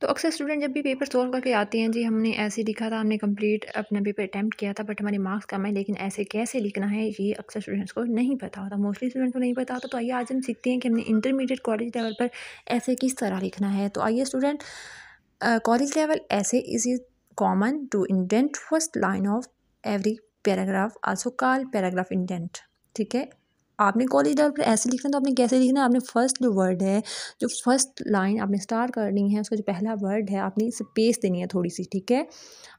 तो अक्सर स्टूडेंट जब भी पेपर सोल्व करके आते हैं जी हमने ऐसे लिखा था हमने कंप्लीट अपना पेपर अटैम्प्ट किया था बट हमारे मार्क्स कम है लेकिन ऐसे कैसे लिखना है ये अक्सर स्टूडेंट्स को नहीं पता होता मोस्टली स्टूडेंट्स को नहीं पता होता तो आइए आज हम सीखते हैं कि हमने इंटरमीडिएट कॉलेज लेवल पर ऐसे किस तरह लिखना है तो आइए student college level essay is is common to indent first line of every paragraph also call paragraph indent ठीक है आपने कॉलेज डाल पर ऐसे लिखना तो आपने कैसे लिखना आपने फर्स्ट जो वर्ड है जो फर्स्ट लाइन आपने स्टार करनी है उसका जो पहला वर्ड है आपने स्पेस देनी है थोड़ी सी ठीक है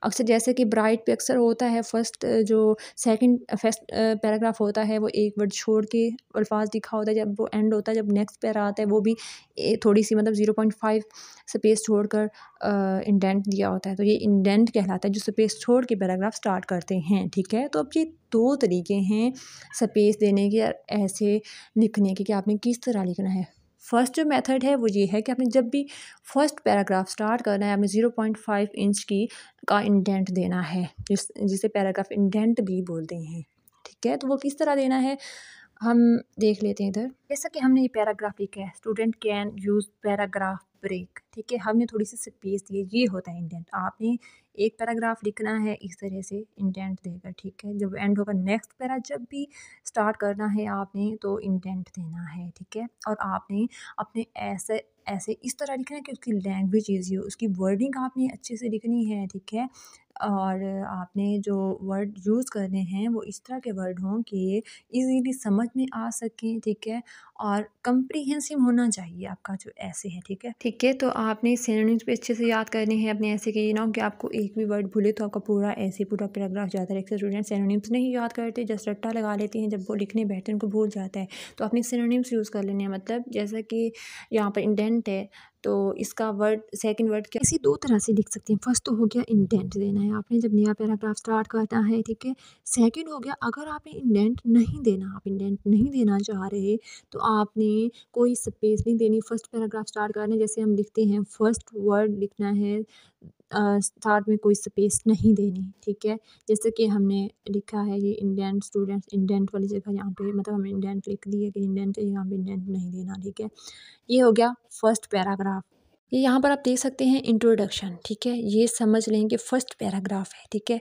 अक्सर जैसे कि ब्राइट पे अक्सर होता है फर्स्ट जो सेकंड फर्स्ट पैराग्राफ होता है वो एक वर्ड छोड़ के अल्फाज लिखा होता है जब वो एंड होता है जब नेक्स्ट पैरा आता है वो भी थोड़ी सी मतलब ज़ीरो पॉइंट फाइव स्पेस छोड़ कर इंडेंट दिया होता है तो ये इंडेंट कहलाता है जो स्पेस छोड़ के पैराग्राफ स्टार्ट करते हैं ठीक है तो अब ये दो तरीके हैं स्पेस देने के ऐसे लिखने के कि आपने किस तरह लिखना है फ़र्स्ट जो मेथड है वो ये है कि आपने जब भी फर्स्ट पैराग्राफ स्टार्ट करना है आपने ज़ीरो पॉइंट फाइव इंच की का इंडेंट देना है जिस जिसे पैराग्राफ इंडेंट भी बोलते हैं ठीक है तो वो किस तरह देना है हम देख लेते हैं इधर जैसा कि हमने ये पैराग्राफ लिखा है student can use paragraph break ठीक है हमने थोड़ी सी स्पेस दी है ये होता है इंटेंट आपने एक पैराग्राफ लिखना है इस तरह से इंटेंट देकर ठीक है जब एंड होगा नेक्स्ट पैरा जब भी स्टार्ट करना है आपने तो इंटेंट देना है ठीक है और आपने अपने ऐसे ऐसे इस तरह लिखना है कि उसकी लैंग्वेज ईजी हो उसकी वर्डिंग आपने अच्छे से लिखनी है ठीक है और आपने जो वर्ड यूज़ करने हैं वो इस तरह के वर्ड हों कि इजीली समझ में आ सकें ठीक है और कंप्रीहेंसिव होना चाहिए आपका जो ऐसे है ठीक है ठीक है तो आपने सीनोनिम्स पे अच्छे से याद करने हैं अपने ऐसे ये ना कि आपको एक भी वर्ड भूले तो आपका पूरा ऐसे पूरा पैराग्राफ जाता है एक स्टूडेंट सीनोनिम्स नहीं याद करते जस्ट रट्टा लगा लेते हैं जब वो लिखने बैठते हैं उनको भूल जाता है तो आपने सीनोनिम्स यूज़ कर लेने हैं मतलब जैसा कि यहाँ पर इंडेंट है तो इसका वर्ड सेकंड वर्ड क्या इसी दो तरह से लिख सकते हैं फर्स्ट तो हो गया इंडेंट देना है आपने जब नया पैराग्राफ स्टार्ट करना है ठीक है सेकंड हो गया अगर आपने इंडेंट नहीं देना आप इंडेंट नहीं देना चाह रहे तो आपने कोई स्पेस नहीं देनी फर्स्ट पैराग्राफ स्टार्ट करना जैसे हम लिखते हैं फर्स्ट वर्ड लिखना है स्टार्ट में कोई स्पेस नहीं देनी ठीक है जैसे कि हमने लिखा है ये इंडियन स्टूडेंट्स इंडेंट वाली जगह यहाँ पे मतलब हमें इंडियन लिख दिए कि इंडियन यहाँ पे इंडियन नहीं देना ठीक है ये हो गया फर्स्ट पैराग्राफ ये यहाँ पर आप देख सकते हैं इंट्रोडक्शन ठीक है ये समझ लें कि फ़र्स्ट पैराग्राफ है ठीक है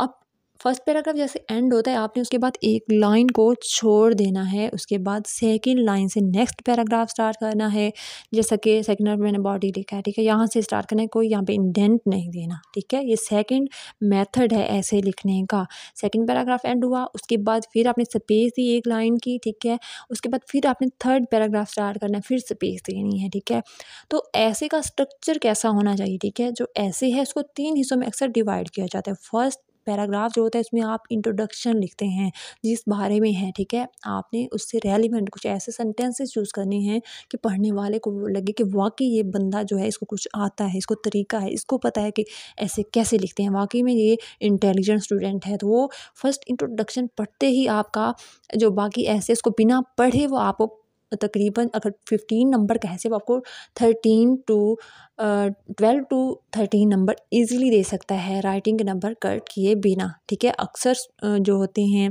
अब फर्स्ट पैराग्राफ जैसे एंड होता है आपने उसके बाद एक लाइन को छोड़ देना है उसके बाद सेकेंड लाइन से नेक्स्ट पैराग्राफ स्टार्ट करना है जैसा कि सेकेंड मैंने बॉडी लिखा है ठीक है यहाँ से स्टार्ट करना है कोई यहाँ पे इंडेंट नहीं देना ठीक है ये सेकेंड मेथड है ऐसे लिखने का सेकेंड पैराग्राफ एंड हुआ उसके बाद फिर आपने स्पेस दी एक लाइन की ठीक है उसके बाद फिर आपने थर्ड पैराग्राफ स्टार्ट करना है फिर स्पेस देनी है ठीक है तो ऐसे का स्ट्रक्चर कैसा होना चाहिए ठीक है जो ऐसे है उसको तीन हिस्सों में अक्सर डिवाइड किया जाता है फर्स्ट पैराग्राफ जो होता है इसमें आप इंट्रोडक्शन लिखते हैं जिस बारे में है ठीक है आपने उससे रेलिवेंट कुछ ऐसे सेंटेंसेस चूज़ करने हैं कि पढ़ने वाले को लगे कि वाकई ये बंदा जो है इसको कुछ आता है इसको तरीका है इसको पता है कि ऐसे कैसे लिखते हैं वाकई में ये इंटेलिजेंट स्टूडेंट है तो वो फर्स्ट इंट्रोडक्शन पढ़ते ही आपका जो बाकी ऐसे इसको बिना पढ़े वो आपको तकरीबन अगर फिफ्टीन नंबर कहें वो आपको thirteen to twelve to thirteen number easily दे सकता है राइटिंग के नंबर कट किए बिना ठीक है अक्सर जो होते हैं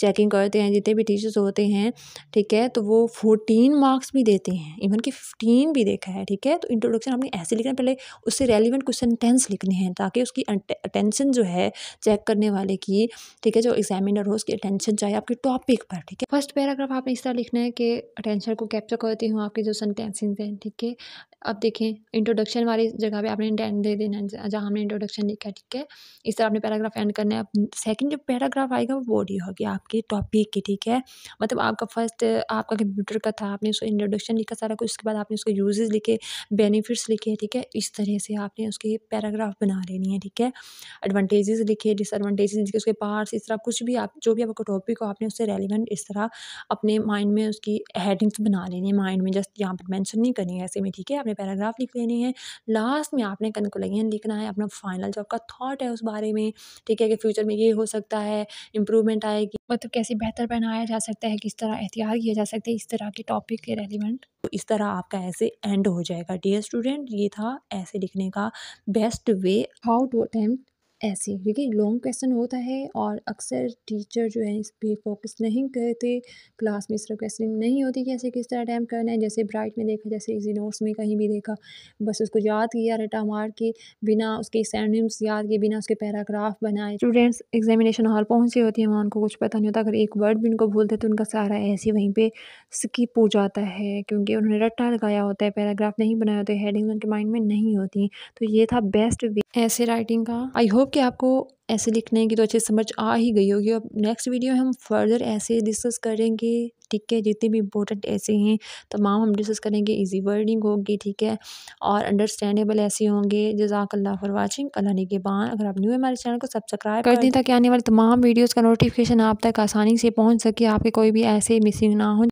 चेकिंग करते हैं जितने भी टीचर्स होते हैं ठीक है तो वो फोर्टीन मार्क्स भी देते हैं इवन कि फिफ्टीन भी देखा है ठीक है तो इंट्रोडक्शन आपने ऐसे लिखना पहले उससे रेलिवेंट कुछ सेंटेंस लिखने हैं ताकि उसकी अटेंशन जो है चेक करने वाले की ठीक है जो एग्जामिनर हो उसकी अटेंशन चाहिए आपके टॉपिक पर ठीक है फर्स्ट पैराग्राफ आपने इस तरह लिखना है कि अटेंशन आंसर को कैप्चर करती हूँ आपके जो सेंटेंस हैं ठीक है अब देखें इंट्रोडक्शन वाली जगह पे आपने डेन दे देना जहाँ हमने इंट्रोडक्शन लिखा है ठीक है इस तरह आपने पैराग्राफ एंड करना है अब सेकंड जो पैराग्राफ आएगा वो बॉडी होगी आपके टॉपिक की ठीक है मतलब आपका फर्स्ट आपका कंप्यूटर का था आपने उसको इंट्रोडक्शन लिखा सारा कुछ उसके बाद आपने उसके यूजेज लिखे बेनिफिट्स लिखे ठीक है इस तरह से आपने उसके पैराग्राफ बना लेनी है ठीक है एडवांटेजेस लिखे डिसएडवांटेजेस लिखे उसके पार्ट्स इस तरह कुछ भी आप जो भी आपका टॉपिक हो आपने उससे रेलिवेंट इस तरह अपने माइंड में उसकी हेडिंग पॉइंट्स बना लेने हैं माइंड में जस्ट यहाँ पर मैंशन नहीं करनी है ऐसे में ठीक है आपने पैराग्राफ लिख लेने हैं लास्ट में आपने कंक्लूजन लिखना है अपना फाइनल जो आपका थाट है उस बारे में ठीक है कि फ्यूचर में ये हो सकता है इम्प्रूवमेंट आएगी मतलब कैसे बेहतर बनाया जा सकता है किस तरह एहतियात किया जा सकता है इस तरह के टॉपिक के रेलिवेंट तो इस तरह आपका ऐसे एंड हो जाएगा डियर स्टूडेंट ये था ऐसे लिखने का best way how to attempt essay क्योंकि लॉन्ग क्वेश्चन होता है और अक्सर टीचर जो है इस पर फोकस नहीं करते क्लास में इस तरह क्वेश्चनिंग नहीं होती कि ऐसे किस तरह अटैम्प करना है जैसे ब्राइट में देखा जैसे इजी नोट्स में कहीं भी देखा बस उसको याद किया रटा मार के बिना उसके सैनिम्स याद किए बिना उसके पैराग्राफ बनाए स्टूडेंट्स एग्जामिनेशन हॉल पहुँचे होती है वहाँ उनको कुछ पता नहीं होता अगर एक वर्ड भी उनको भूलते तो उनका सारा ऐसे वहीं पर स्किप हो जाता है क्योंकि उन्होंने रट्टा लगाया होता है पैराग्राफ नहीं बनाए होते हेडिंग उनके माइंड में नहीं होती तो ये था बेस्ट वे ऐसे राइटिंग का आई होप होप कि आपको ऐसे लिखने की तो अच्छे समझ आ ही गई होगी अब नेक्स्ट वीडियो में हम फर्दर ऐसे डिस्कस करेंगे ठीक है जितने भी इंपॉर्टेंट ऐसे हैं तमाम हम डिस्कस करेंगे इजी वर्डिंग होगी ठीक है और अंडरस्टैंडेबल ऐसे होंगे जजाकल्ला फॉर वाचिंग अल्लाह ने के बाद अगर आप न्यू हमारे चैनल को सब्सक्राइब कर दें ताकि आने वाले तमाम वीडियोज़ का नोटिफिकेशन आप तक आसानी से पहुँच सके आपके कोई भी ऐसे मिसिंग ना हो